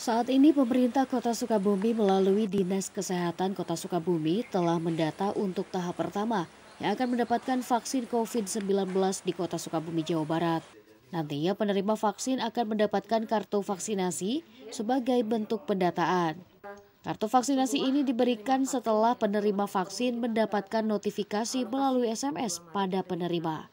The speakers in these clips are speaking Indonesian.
Saat ini pemerintah Kota Sukabumi melalui Dinas Kesehatan Kota Sukabumi telah mendata untuk tahap pertama yang akan mendapatkan vaksin COVID-19 di Kota Sukabumi, Jawa Barat. Nantinya penerima vaksin akan mendapatkan kartu vaksinasi sebagai bentuk pendataan. Kartu vaksinasi ini diberikan setelah penerima vaksin mendapatkan notifikasi melalui SMS pada penerima.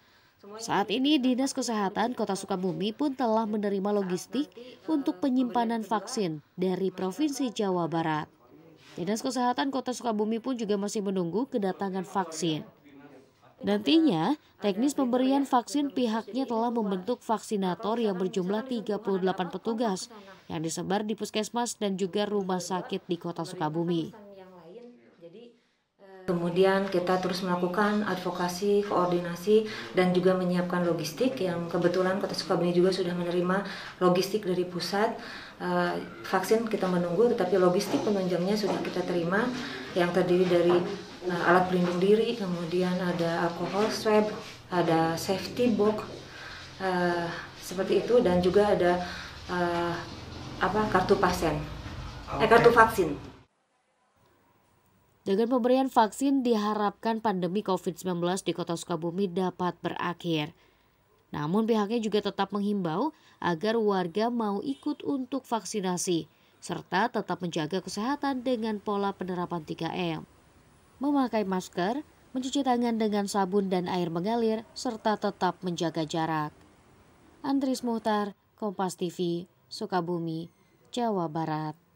Saat ini Dinas Kesehatan Kota Sukabumi pun telah menerima logistik untuk penyimpanan vaksin dari Provinsi Jawa Barat. Dinas Kesehatan Kota Sukabumi pun juga masih menunggu kedatangan vaksin. Nantinya, teknis pemberian vaksin pihaknya telah membentuk vaksinator yang berjumlah 38 petugas yang disebar di puskesmas dan juga rumah sakit di Kota Sukabumi. Kemudian kita terus melakukan advokasi, koordinasi, dan juga menyiapkan logistik yang kebetulan Kota Sukabumi juga sudah menerima logistik dari pusat. Eh, vaksin kita menunggu, tetapi logistik penunjangnya sudah kita terima yang terdiri dari eh, alat pelindung diri, kemudian ada alkohol swab, ada safety box, eh, seperti itu, dan juga ada apa kartu pasien, eh, kartu vaksin. Dengan pemberian vaksin diharapkan pandemi COVID-19 di Kota Sukabumi dapat berakhir. Namun pihaknya juga tetap menghimbau agar warga mau ikut untuk vaksinasi serta tetap menjaga kesehatan dengan pola penerapan 3M. Memakai masker, mencuci tangan dengan sabun dan air mengalir, serta tetap menjaga jarak. Andris Muhtar, Kompas TV, Sukabumi, Jawa Barat.